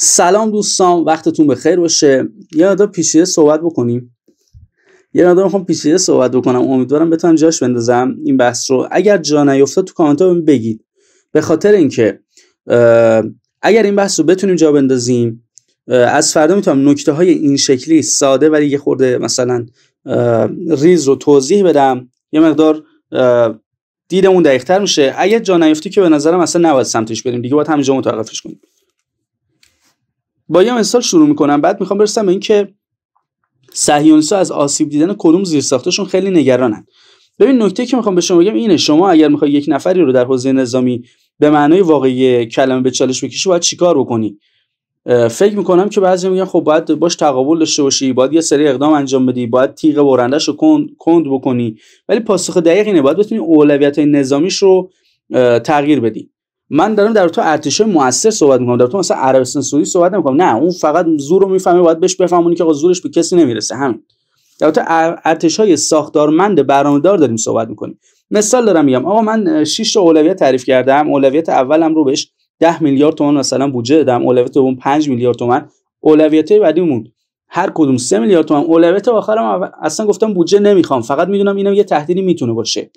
سلام دوستان وقتتون خیر باشه یه ندارم پیچیده صحبت بکنیم یه ندارم میخوام پیچیده صحبت بکنم امیدوارم بتونم جاش بندازم این بحث رو اگر جا نیفتاد تو کامنت ها بگید به خاطر اینکه اگر این بحث رو بتونیم جا بندازیم از فردا میتونم نکته های این شکلی ساده ولی یه خورده مثلا ریز رو توضیح بدم یه مقدار دیدمون تر میشه اگر جا نیفتی که به نظرم اصلا نباید سمتش بریم دیگه باید همینجا متوقفش کنیم با یه مثال شروع میکنم بعد میخوام برسم به اینکه صهیونیست‌ها از آسیب دیدن کدوم زیرساختشون خیلی نگرانن ببین نکته که میخوام به شما بگم اینه شما اگر میخوای یک نفری رو در حوزه نظامی به معنای واقعی کلمه به چالش بکشی باید چیکار بکنی فکر میکنم که بعضی میگن خب باید باش تقابل داشته باشی باید یه سری اقدام انجام بدی باید تیغ برندش رو کند،, بکنی ولی پاسخ دقیق اینه باید بتونی اولویت های نظامیش رو تغییر بدی من دارم در تو ارتش موثر صحبت میکنم در تو مثلا عربستان سعودی صحبت نمیکنم نه اون فقط زور رو میفهمه باید بهش بفهمونی که آقا زورش به کسی نمیرسه همین در تو ارتش های ساختارمند برنامه‌دار داریم صحبت میکنیم مثال دارم میگم آقا من 6 اولویت تعریف کردم اولویت اولم رو بهش 10 میلیارد تومان مثلا بودجه دادم اولویت دوم 5 میلیارد تومان اولویت بعدیمون هر کدوم 3 میلیارد تومان اولویت آخرم اصلا گفتم بودجه نمیخوام فقط میدونم اینم یه تهدیدی میتونه باشه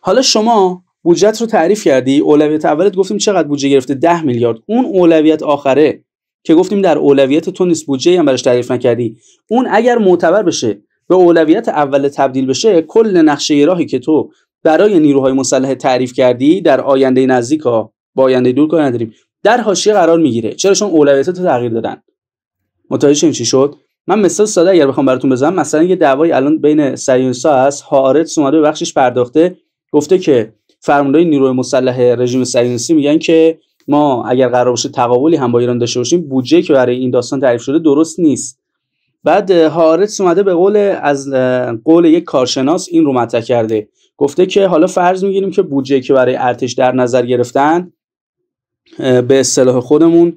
حالا شما بودجت رو تعریف کردی اولویت اولت گفتیم چقدر بودجه گرفته 10 میلیارد اون اولویت آخره که گفتیم در اولویت تو نیست بودجه هم براش تعریف نکردی اون اگر معتبر بشه به اولویت اول تبدیل بشه کل نقشه راهی که تو برای نیروهای مسلح تعریف کردی در آینده نزدیک ها با آینده دور کاری نداریم در حاشیه قرار میگیره چرا چون اولویت تو تغییر دادن متوجه چی شد من مثال ساده اگر بخوام براتون بزنم مثلا یه دعوای الان بین سیونسا هست هارت اومده بخشش پرداخته گفته که فرمانده نیروی مسلح رژیم سرینسی میگن که ما اگر قرار باشه تقابلی هم با ایران داشته باشیم بودجه که برای این داستان تعریف شده درست نیست بعد هارتس اومده به قول از قول یک کارشناس این رو مطرح کرده گفته که حالا فرض میگیریم که بودجه که برای ارتش در نظر گرفتن به اصطلاح خودمون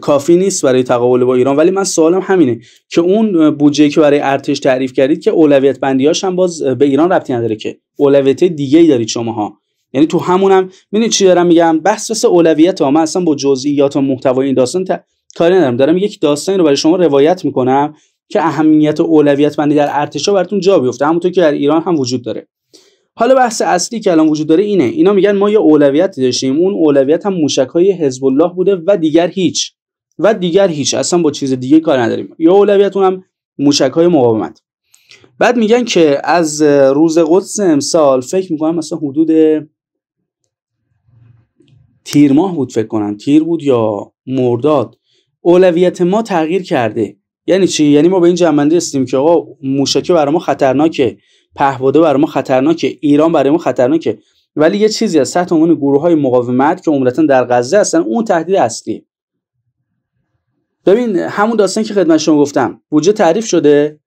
کافی نیست برای تقابل با ایران ولی من سوالم همینه که اون بودجه که برای ارتش تعریف کردید که اولویت بندیاش هم باز به ایران ربطی نداره که اولویت دیگه ای دارید شماها یعنی تو همونم میدونی چی دارم میگم بحث بس اولویت ها من اصلا با جزئیات و محتوای این داستان تا... کاری ندارم دارم یک داستانی رو برای شما روایت میکنم که اهمیت و اولویت بندی در ارتشا براتون جا بیفته همونطور که در ایران هم وجود داره حالا بحث اصلی که الان وجود داره اینه اینا میگن ما یه اولویتی داشتیم اون اولویت هم موشک های حزب الله بوده و دیگر هیچ و دیگر هیچ اصلا با چیز دیگه کار نداریم یا اولویت هم موشک های مقاومت بعد میگن که از روز قدس امسال فکر میکنم مثلا حدود تیر ماه بود فکر کنم تیر بود یا مرداد اولویت ما تغییر کرده یعنی چی یعنی ما به این جنبندی رسیدیم که آقا موشکی برای ما خطرناکه پهباده برای ما خطرناکه ایران برای ما خطرناکه ولی یه چیزی از سطح عنوان گروه های مقاومت که عمدتا در غزه هستن اون تهدید اصلی ببین همون داستان که خدمت شما گفتم بودجه تعریف شده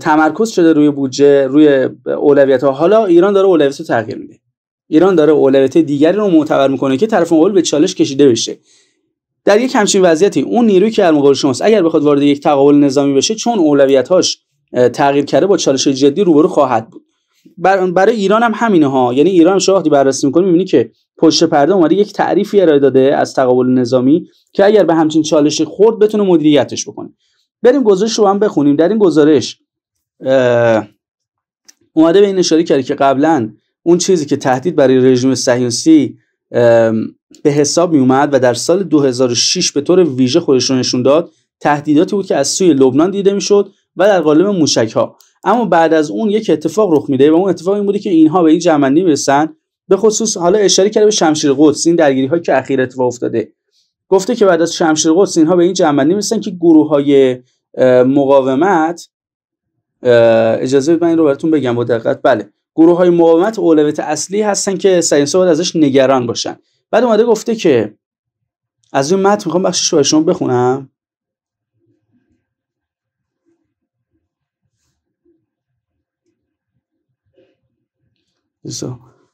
تمرکز شده روی بودجه روی اولویت ها حالا ایران داره اولویت رو تغییر میده ایران داره اولویت دیگری رو معتبر میکنه که طرف مقابل به چالش کشیده بشه در یک همچین وضعیتی اون نیروی که در مقابل شماست اگر بخواد وارد یک تقابل نظامی بشه چون اولویت‌هاش تغییر کرده با چالش جدی روبرو خواهد بود برای ایران هم همینه ها یعنی ایران شاهدی بررسی میکنه میبینی که پشت پرده اومده یک تعریفی ارائه داده از تقابل نظامی که اگر به همچین چالشی خورد بتونه مدیریتش بکنه بریم گزارش رو هم بخونیم در این گزارش اومده به این اشاره کرد که قبلا اون چیزی که تهدید برای رژیم صهیونیستی به حساب می اومد و در سال 2006 به طور ویژه خودش رو نشون داد تهدیداتی بود که از سوی لبنان دیده میشد و در قالب موشک ها اما بعد از اون یک اتفاق رخ میده و اون اتفاق این بوده که اینها به این جمعنی میرسن به خصوص حالا اشاره کرده به شمشیر قدس این درگیری هایی که اخیر اتفاق افتاده گفته که بعد از شمشیر قدس اینها به این جمعنی میرسن که گروه های مقاومت اجازه بدید من این رو براتون بگم با دقت بله گروه های مقاومت اولویت اصلی هستن که سینسا باید ازش نگران باشن بعد اومده گفته که از این متن میخوام بخشش رو شما بخونم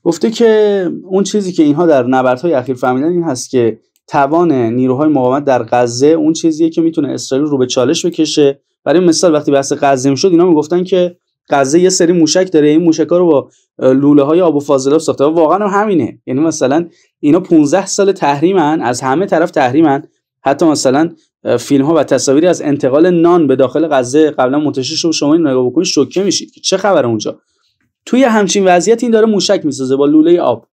گفته که اون چیزی که اینها در نبردهای اخیر فهمیدن این هست که توان نیروهای مقاومت در غزه اون چیزیه که میتونه اسرائیل رو به چالش بکشه برای مثال وقتی بحث غزه میشد اینا میگفتن که غزه یه سری موشک داره این موشکا رو با لوله های آب و فاضلاب ساخته و واقعا همینه یعنی مثلا اینا 15 سال تحریمن از همه طرف تحریمن حتی مثلا فیلم ها و تصاویری از انتقال نان به داخل غزه قبلا منتشر شده شما نگاه بکنید شوکه میشید که چه خبر اونجا توی همچین وضعیت این داره موشک میسازه با لوله آب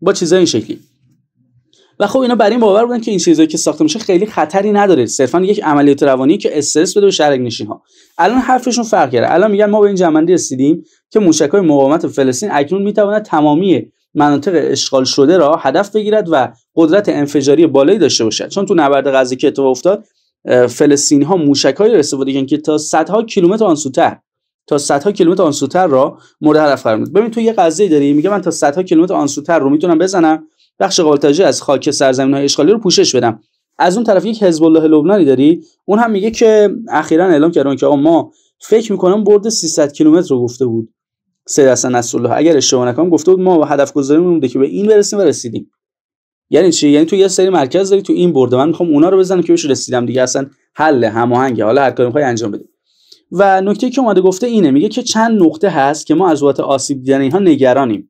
با چیزای این شکلی و خب اینا بر این باور بودن که این چیزایی که ساخته میشه خیلی خطری نداره صرفا یک عملیات روانی که استرس بده به شرک نشین ها الان حرفشون فرق کرده الان میگن ما به این جمعندی رسیدیم که موشک های مقاومت فلسطین اکنون میتواند تمامی مناطق اشغال شده را هدف بگیرد و قدرت انفجاری بالایی داشته باشد چون تو نبرد غزه که تو افتاد فلسطینی ها موشک های را استفاده که تا صدها کیلومتر آن سوتر تا صدها کیلومتر آن سوتر را مورد هدف قرار ببین تو یه قضیه داری میگه من تا صدها کیلومتر آن سوتر رو میتونم بزنم بخش قالتاژی از خاک سرزمین های اشغالی رو پوشش بدم از اون طرف یک حزب الله لبنانی داری اون هم میگه که اخیرا اعلام کردن که ما فکر میکنم برد 300 کیلومتر رو گفته بود سید حسن الله اگر اشتباه نکنم گفته بود ما با هدف گذاریمون بوده که به این برسیم و رسیدیم یعنی چی یعنی تو یه سری مرکز داری تو این برده من میخوام اونا رو بزنم که بهش رسیدم دیگه اصلا حل هماهنگه حالا هر کاری میخوای انجام بده و نکته که اومده گفته اینه میگه که چند نقطه هست که ما از وقت آسیب دیدن یعنی اینها نگرانیم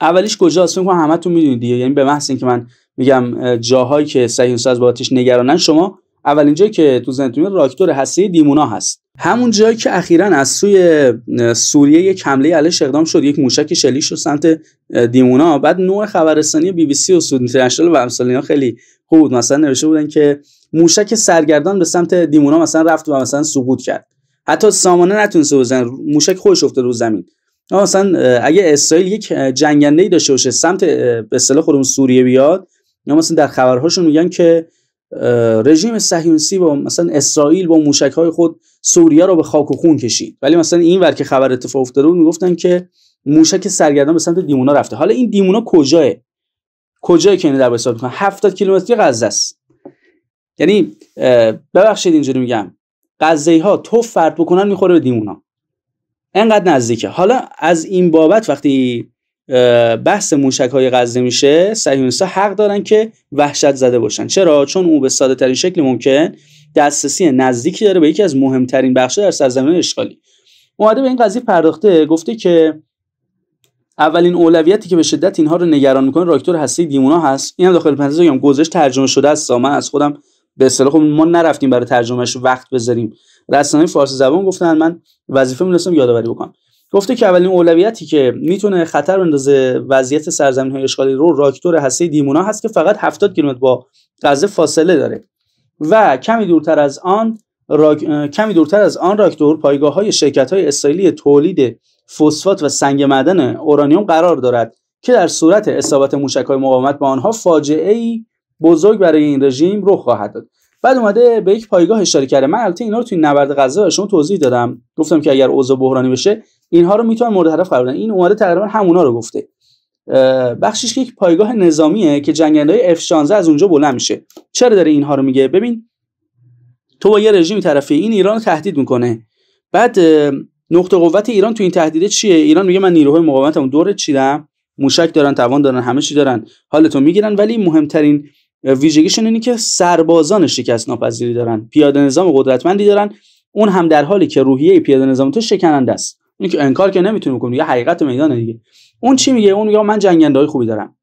اولیش کجاست فکر همه همتون میدونید دیگه یعنی به محض اینکه من میگم جاهایی که صهیونیست از با آتش نگرانن شما اولین جایی که تو زنتون راکتور هسته دیمونا هست همون جایی که اخیرا از سوی سوریه یک حمله علیه اقدام شد یک موشک شلیش رو سمت دیمونا بعد نوع خبررسانی بی بی سی و سود اینترنشنال و امثال خیلی خوب بود مثلا نوشته بودن که موشک سرگردان به سمت دیمونا مثلا رفت و مثلا سقوط کرد حتی سامانه نتونسته بزن موشک خودش افتاد رو زمین مثلا اگه اسرائیل یک جنگنده ای داشته باشه سمت به اصطلاح خودمون سوریه بیاد یا مثلا در خبرهاشون میگن که رژیم صهیونیستی با مثلا اسرائیل با موشک های خود سوریه رو به خاک و خون کشید ولی مثلا این ور که خبر اتفاق افتاده بود میگفتن که موشک سرگردان به سمت دیمونا رفته حالا این دیمونا کجاست کجای که اینو در حساب میکنن 70 کیلومتری غزه است یعنی ببخشید اینجوری میگم غزه ها تو فرد بکنن میخوره به دیمونا انقدر نزدیکه حالا از این بابت وقتی بحث موشک های غزه میشه صهیونیست‌ها حق دارن که وحشت زده باشن چرا چون او به ساده ترین شکل ممکن دسترسی نزدیکی داره به یکی از مهمترین بخش در سرزمین اشغالی اومده به این قضیه پرداخته گفته که اولین اولویتی که به شدت اینها رو نگران میکنه راکتور هستی دیمونا هست اینم داخل پنزه هم گزارش ترجمه شده است من از خودم به اصطلاح خب ما نرفتیم برای ترجمهش وقت بذاریم رسانه فارسی زبان گفتن من وظیفه میدونستم یادآوری بکنم گفته که اولین اولویتی که میتونه خطر بندازه وضعیت سرزمین های اشغالی رو راکتور هسته دیمونا هست که فقط 70 کیلومتر با غزه فاصله داره و کمی دورتر از آن کمی دورتر از آن راکتور پایگاه های شرکت های اسرائیلی تولید فسفات و سنگ معدن اورانیوم قرار دارد که در صورت اصابت موشک های مقاومت به آنها فاجعه ای بزرگ برای این رژیم رخ خواهد داد بعد اومده به یک پایگاه اشاره کرده من البته اینا رو توی نبرد غزه شما توضیح دادم گفتم که اگر اوضاع بحرانی بشه اینها رو میتونن مورد هدف قرار بدن این اومده تقریبا همونا رو گفته بخشش که یک پایگاه نظامیه که جنگندهای اف 16 از اونجا بلند میشه چرا داره اینها رو میگه ببین تو با یه رژیم طرفی این ایران رو تهدید میکنه بعد نقطه قوت ایران تو این تهدید چیه ایران میگه من نیروهای مقاومتمو دور چیدم موشک دارن توان دارن همه چی دارن حالتو میگیرن ولی مهمترین ویژگیشون اینه که سربازان شکست ناپذیری دارن پیاده نظام قدرتمندی دارن اون هم در حالی که روحیه پیاده نظام تو شکننده است اون که انکار که نمیتونی بکنی یه حقیقت میدان دیگه اون چی میگه اون میگه من جنگنده های خوبی دارم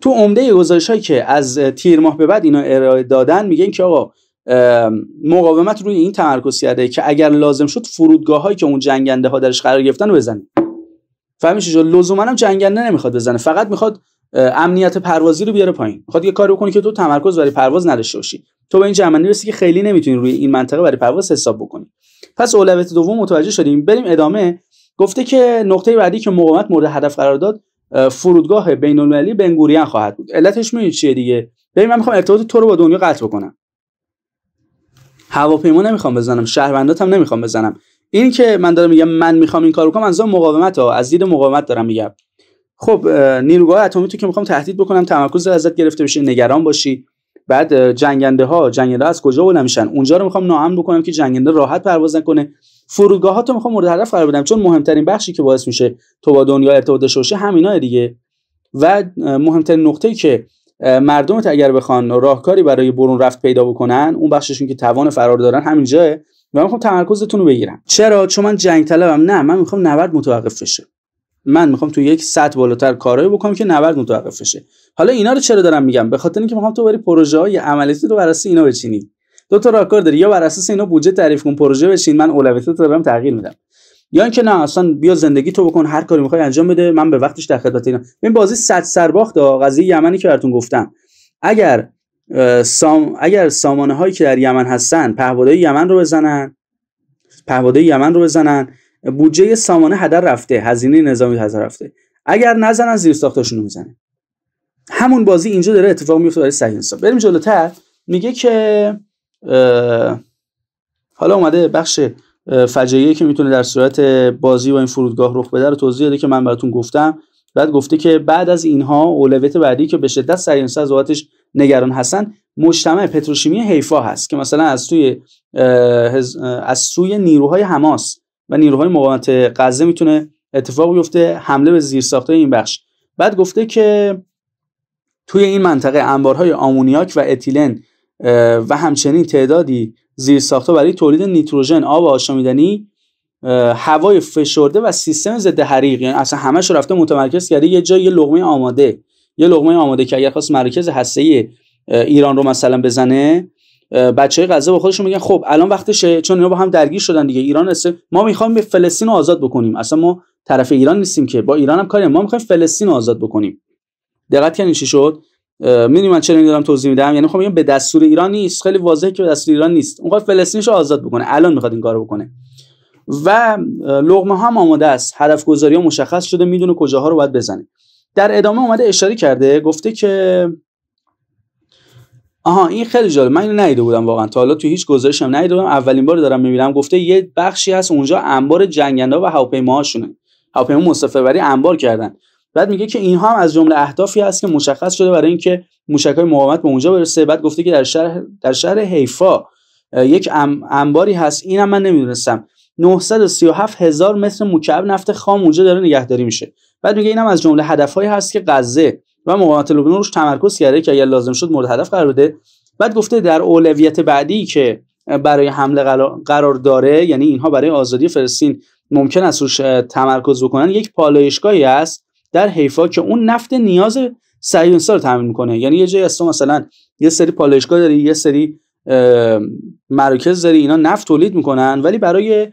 تو عمده گزارش هایی که از تیر ماه به بعد اینا ارائه دادن میگن که آقا مقاومت روی این تمرکز کرده که اگر لازم شد فرودگاه هایی که اون جنگنده ها درش قرار گرفتن رو بزنه فهمی جو لزوما هم جنگنده نمیخواد بزنه فقط میخواد امنیت پروازی رو بیاره پایین میخواد یه کاری بکنه که تو تمرکز برای پرواز نداشته باشی تو به این جمعنی رسی که خیلی نمیتونی روی این منطقه برای پرواز حساب بکنی پس اولویت دوم متوجه شدیم بریم ادامه گفته که نقطه بعدی که مقاومت مورد هدف قرار داد فرودگاه المللی بنگوریان خواهد بود علتش میدونی چیه دیگه ببین من میخوام ارتباط تو رو با دنیا قطع بکنم هواپیما نمیخوام بزنم شهرونداتم نمیخوام بزنم این که من دارم میگم من میخوام این کارو کنم از مقاومت ها از دید مقاومت دارم میگم خب نیروگاه اتمی تو که میخوام تهدید بکنم تمرکز ازت گرفته بشه نگران باشی بعد جنگنده ها جنگنده ها از کجا بلند میشن اونجا رو میخوام ناامن بکنم که جنگنده راحت پرواز نکنه فرودگاه ها تو میخوام مورد هدف قرار بدم چون مهمترین بخشی که باعث میشه تو با دنیا ارتباط داشته باشه همینا دیگه و مهمترین نقطه‌ای که مردم اگر بخوان راهکاری برای برون رفت پیدا بکنن اون بخششون که توان فرار دارن جایه و من میخوام تمرکزتون رو بگیرم چرا چون من جنگ طلبم نه من میخوام نبرد متوقف بشه من میخوام تو یک سطح بالاتر کارایی بکنم که نبرد متوقف بشه حالا اینا رو چرا دارم میگم به خاطر اینکه میخوام تو بری پروژه های عملیاتی رو بر اینا بچینی دو تا راهکار داری یا بر اساس اینا بودجه تعریف کن پروژه بچین من اولویتت رو دارم تغییر میدم یا اینکه نه اصلا بیا زندگی تو بکن هر کاری میخوای انجام بده من به وقتش در خدمت اینا این بازی صد سرباخت قضیه یمنی که براتون گفتم اگر سام اگر سامانه هایی که در یمن هستن پهپادهای یمن رو بزنن پهپادهای یمن رو بزنن بودجه سامانه هدر رفته هزینه نظامی هدر رفته اگر نزنن زیر ساختاشونو میزنه همون بازی اینجا داره اتفاق میفته برای سهیونسا بریم جلوتر میگه که حالا اومده بخش فجاییه که میتونه در صورت بازی با این فرودگاه رخ بده رو توضیح داده که من براتون گفتم بعد گفته که بعد از اینها اولویت بعدی که به شدت سهیونسا از وقتش نگران هستن مجتمع پتروشیمی حیفا هست که مثلا از از سوی نیروهای حماس و نیروهای مقاومت غزه میتونه اتفاق بیفته حمله به ساخته این بخش بعد گفته که توی این منطقه انبارهای آمونیاک و اتیلن و همچنین تعدادی ساخته برای تولید نیتروژن آب آشامیدنی هوای فشرده و سیستم ضد حریق یعنی اصلا همش رفته متمرکز کرده یه جای یه لقمه آماده یه لقمه آماده که اگر خواست مرکز هسته ایران رو مثلا بزنه بچهای غزه با خودشون میگن خب الان وقتشه چون اینا با هم درگیر شدن دیگه ایران است ما میخوایم به فلسطین رو آزاد بکنیم اصلا ما طرف ایران نیستیم که با ایران هم ما میخوایم فلسطین رو آزاد بکنیم دقت کنین چی شد میدونی من چرا این دارم توضیح میدم یعنی خب میگم به دستور ایران نیست خیلی واضحه که به دستور ایران نیست اون فلسطینش آزاد بکنه الان میخواد این کارو بکنه و لغمه هم آماده است هدف گذاری ها مشخص شده میدونه کجاها رو باید بزنه در ادامه اومده اشاره کرده گفته که آها این خیلی جالب من اینو ندیده بودم واقعا تا حالا تو هیچ گزارشم ندیده بودم اولین بار دارم میبینم گفته یه بخشی هست اونجا انبار جنگنده و هواپیماهاشونه هواپیما مسافربری انبار کردن بعد میگه که اینها هم از جمله اهدافی هست که مشخص شده برای اینکه موشکای مقاومت به اونجا برسه بعد گفته که در شهر در شهر حیفا یک انباری هست اینم من نمیدونستم 937 هزار متر مکعب نفت خام اونجا داره نگهداری میشه بعد میگه اینم از جمله هدفهایی هست که غزه و مقاومت لبنان روش تمرکز کرده که اگر لازم شد مورد هدف قرار بده بعد گفته در اولویت بعدی که برای حمله قرار داره یعنی اینها برای آزادی فلسطین ممکن است روش تمرکز بکنن یک پالایشگاهی است در حیفا که اون نفت نیاز سیونسا رو تامین میکنه یعنی یه جای هست مثلا یه سری پالایشگاه داری یه سری مراکز داری اینا نفت تولید میکنن ولی برای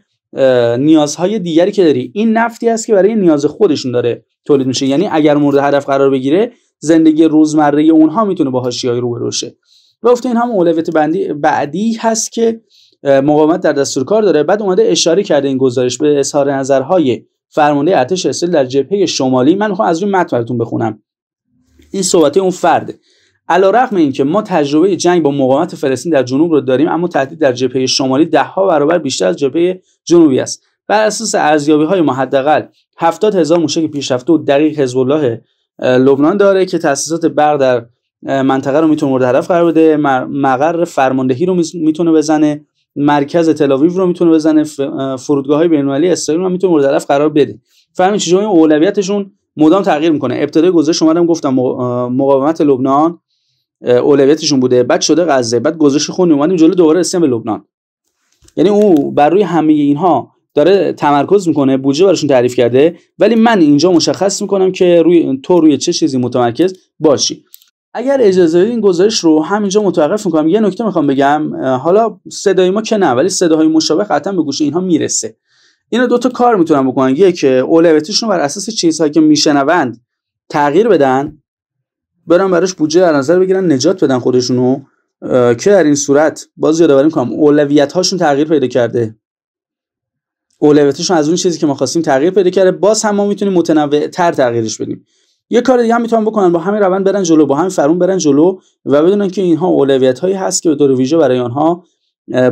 نیازهای دیگری که داری این نفتی است که برای نیاز خودشون داره تولید میشه یعنی اگر مورد هدف قرار بگیره زندگی روزمره اونها میتونه با حاشیه‌ای رو بروشه و گفته این هم اولویت بندی بعدی هست که مقاومت در دستور کار داره بعد اومده اشاره کرده این گزارش به اظهار نظرهای فرمانده ارتش اسرائیل در جبهه شمالی من میخوام از روی متن بخونم این صحبت اون فرد علیرغم اینکه ما تجربه جنگ با مقاومت فلسطین در جنوب رو داریم اما تهدید در جبهه شمالی دهها برابر بیشتر از جبهه جنوبی است بر اساس ارزیابی های ما حداقل هفتاد هزار موشک پیشرفته و دقیق حزب الله لبنان داره که تاسیسات برق در منطقه رو میتونه مورد هدف قرار بده مقر فرماندهی رو میتونه بزنه مرکز تلاویو رو میتونه بزنه فرودگاه های المللی اسرائیل رو میتونه مورد هدف قرار بده فهمید چجوری اولویتشون مدام تغییر میکنه ابتدای گزارش شما هم گفتم مقاومت لبنان اولویتشون بوده بعد شده غزه بعد گزارش خون اومدیم جلو دوباره رسیدیم به لبنان یعنی او بر روی همه اینها داره تمرکز میکنه بودجه براشون تعریف کرده ولی من اینجا مشخص میکنم که روی تو روی چه چیزی متمرکز باشی اگر اجازه بدین این گزارش رو همینجا متوقف میکنم یه نکته میخوام بگم حالا صدای ما که نه ولی صداهای مشابه قطعا به گوش اینها میرسه اینا دو تا کار میتونن بکنن که اولویتشون بر اساس چیزهایی که میشنوند تغییر بدن برن براش بودجه در نظر بگیرن نجات بدن خودشونو که در این صورت باز یادآوری میکنم اولویت هاشون تغییر پیدا کرده اولویتشون از اون چیزی که ما خواستیم تغییر پیدا کرده باز هم ما میتونیم متنوع تر تغییرش بدیم یه کار دیگه هم میتونن بکنن با همین روند برن جلو با همین فرون برن جلو و بدونن که اینها اولویت هایی هست که به ویژه برای آنها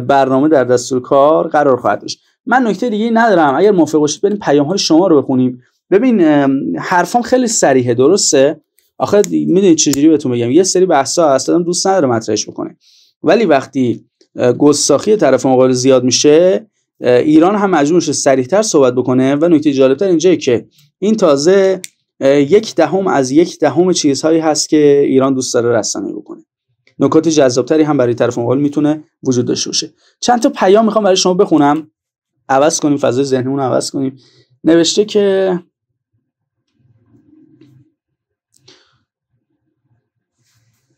برنامه در دستور کار قرار خواهد داشت من نکته دیگه ندارم اگر موافق باشید بریم پیام های شما رو بخونیم ببین حرفام خیلی سریحه درسته آخه میدونید چجوری بهتون بگم یه سری بحثا هست آدم دوست نداره مطرحش بکنه ولی وقتی گستاخی طرف مقابل زیاد میشه ایران هم مجبور میشه سریعتر صحبت بکنه و نکته جالبتر اینجایی که این تازه یک دهم از یک دهم چیزهایی هست که ایران دوست داره رسانه بکنه نکات جذابتری هم برای طرف مقابل میتونه وجود داشته باشه چند تا پیام میخوام برای شما بخونم عوض کنیم فضای ذهنمون عوض کنیم نوشته که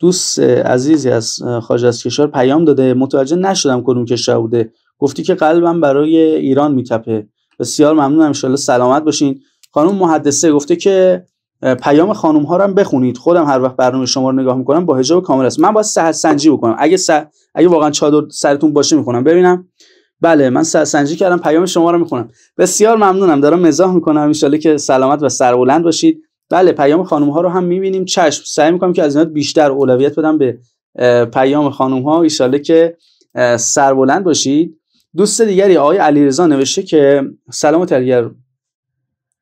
دوست عزیزی از خارج از کشور پیام داده متوجه نشدم کدوم کشور بوده گفتی که قلبم برای ایران میتپه بسیار ممنونم ان سلامت باشین خانم محدثه گفته که پیام خانم ها هم بخونید خودم هر وقت برنامه شما رو نگاه میکنم با حجاب کامل است من باید صحت سنجی بکنم اگه اگه واقعا چادر سرتون باشه میکنم ببینم بله من صحت سنجی کردم پیام شما رو میخونم بسیار ممنونم دارم مزاح میکنم ان که سلامت و سربلند باشید بله پیام خانم ها رو هم میبینیم چشم سعی میکنم که از اینات بیشتر اولویت بدم به پیام خانم ها ایشاله که سربلند باشید دوست دیگری آقای علیرضا نوشته که سلام تلگر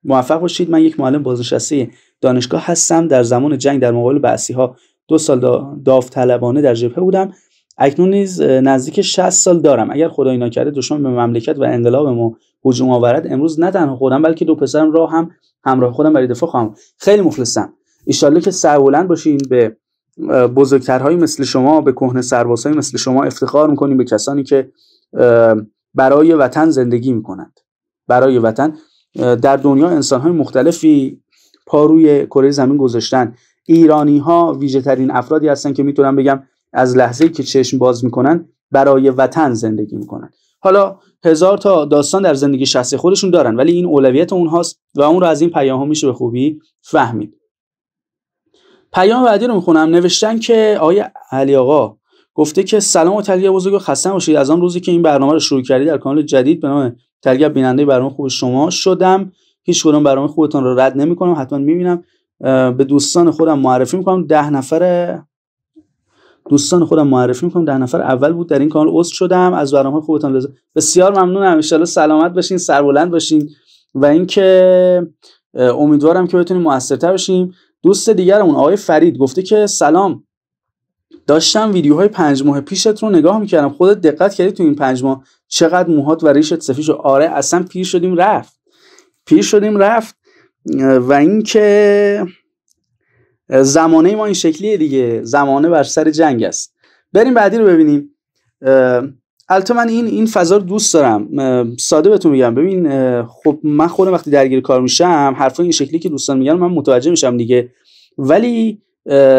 موفق باشید من یک معلم بازنشسته دانشگاه هستم در زمان جنگ در مقابل بعثی ها دو سال داوطلبانه در جبهه بودم اکنون نیز نزدیک 60 سال دارم اگر خدا اینا کرده دشمن به مملکت و انقلاب ما هجوم آورد امروز نه تنها خودم بلکه دو پسرم را هم همراه خودم برای دفاع خواهم خیلی مخلصم ایشالله که سربلند باشین به بزرگترهایی مثل شما به کهنه سربازهای مثل شما افتخار میکنیم به کسانی که برای وطن زندگی میکنند برای وطن در دنیا انسانهای مختلفی پا روی کره زمین گذاشتن ایرانی ها ویژه ترین افرادی هستن که میتونم بگم از لحظه که چشم باز میکنن برای وطن زندگی میکنن حالا هزار تا داستان در زندگی شخصی خودشون دارن ولی این اولویت اونهاست و اون رو از این پیام ها میشه به خوبی فهمید پیام بعدی رو میخونم نوشتن که آقای علی آقا گفته که سلام و تلگیه بزرگ خسته باشید از آن روزی که این برنامه رو شروع کردی در کانال جدید به نام تلگیه بیننده برنامه خوب شما شدم هیچ کدوم برنامه خوبتان رو رد نمیکنم حتما میبینم به دوستان خودم معرفی میکنم ده نفر دوستان خودم معرفی میکنم ده نفر اول بود در این کانال عضو شدم از برنامه خوبتان لذت بسیار ممنونم ان سلامت باشین سربلند باشین و اینکه امیدوارم که بتونیم موثرتر باشیم دوست دیگرمون آقای فرید گفته که سلام داشتم ویدیوهای پنج ماه پیشت رو نگاه میکردم خودت دقت کردی تو این پنج ماه چقدر موهات و ریشت سفید شد آره اصلا پیر شدیم رفت پیر شدیم رفت و اینکه زمانه ما این شکلیه دیگه زمانه بر سر جنگ است بریم بعدی رو ببینیم البته من این این فضا رو دوست دارم ساده بهتون میگم ببین خب من خودم وقتی درگیر کار میشم حرفا این شکلی که دوستان میگن من متوجه میشم دیگه ولی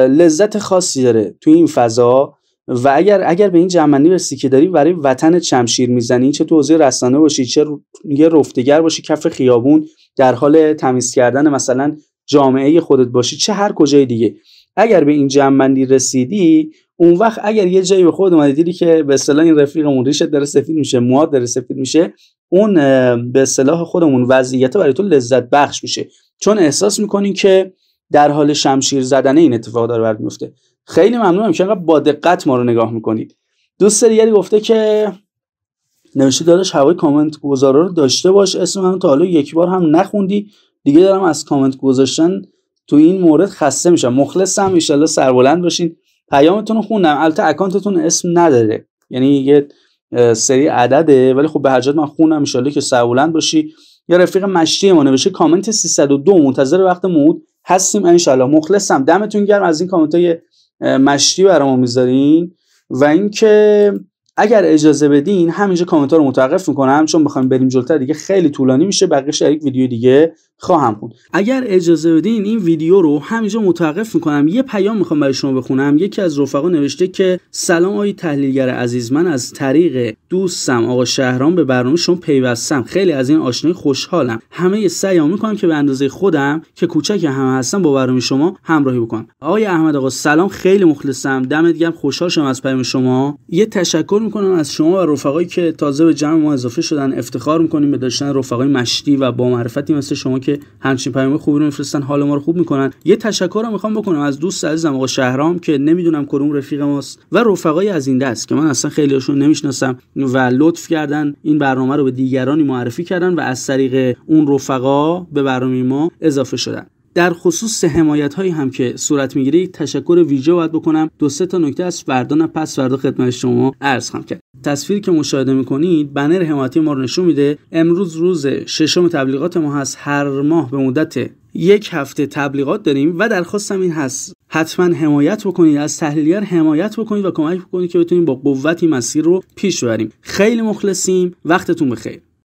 لذت خاصی داره توی این فضا و اگر اگر به این جمعنی رسی که داری برای وطن چمشیر میزنی چه تو حوزه رسانه باشی چه یه رفتگر باشی کف خیابون در حال تمیز کردن مثلا جامعه خودت باشی چه هر کجای دیگه اگر به این جمعندی رسیدی اون وقت اگر یه جایی به خود اومدی دیدی که به اصطلاح این رفیقمون ریشت داره سفید میشه مواد داره سفید میشه اون به اصطلاح خودمون وضعیت برای تو لذت بخش میشه چون احساس میکنی که در حال شمشیر زدن این اتفاق داره برات میفته خیلی ممنونم که با دقت ما رو نگاه میکنید دوست دیگری گفته که نوشته داداش هوای کامنت گذارا رو داشته باش اسم من تا حالا یک بار هم نخوندی دیگه دارم از کامنت گذاشتن تو این مورد خسته میشم مخلصم ایشالله سربلند باشین پیامتون رو خوندم البته اکانتتون اسم نداره یعنی یه سری عدده ولی خب به هر من خوندم ایشالله که سربلند باشی یا رفیق مشتی ما نوشه کامنت 302 منتظر وقت مود هستیم ان مخلصم دمتون گرم از این کامنت های مشتی برام میذارین و اینکه اگر اجازه بدین همینجا کامنت ها رو متوقف میکنم چون بخوایم بریم جلوتر دیگه خیلی طولانی میشه بقیه یک ویدیو دیگه خواهم بود اگر اجازه بدین این ویدیو رو همینجا متوقف میکنم یه پیام میخوام برای شما بخونم یکی از رفقا نوشته که سلام آقای تحلیلگر عزیز من از طریق دوستم آقا شهرام به برنامه شما پیوستم خیلی از این آشنایی خوشحالم همه سعی میکنم که به اندازه خودم که کوچک هم هستم با برنامه شما همراهی بکنم آقای احمد آقا سلام خیلی مخلصم دمت گرم خوشحال شدم از پیام شما یه تشکر میکنم از شما و رفقایی که تازه به جمع ما اضافه شدن افتخار میکنیم به داشتن رفقای مشتی و با معرفتی مثل شما که همچین پیام خوبی رو میفرستن حال ما رو خوب میکنن یه تشکر رو میخوام بکنم از دوست عزیزم آقا شهرام که نمیدونم کدوم رفیق ماست و رفقای از این دست که من اصلا خیلیشون نمیشناسم و لطف کردن این برنامه رو به دیگرانی معرفی کردن و از طریق اون رفقا به برنامه ما اضافه شدن در خصوص حمایت هایی هم که صورت میگیره تشکر ویژه باید بکنم دو سه تا نکته از فردا نه پس فردا خدمت شما عرض خواهم کرد تصویر که مشاهده میکنید بنر حمایتی ما رو نشون میده امروز روز ششم تبلیغات ما هست هر ماه به مدت یک هفته تبلیغات داریم و درخواستم این هست حتما حمایت بکنید از تحلیلگر حمایت بکنید و کمک بکنید که بتونیم با قوتی مسیر رو پیش ببریم خیلی مخلصیم وقتتون بخیر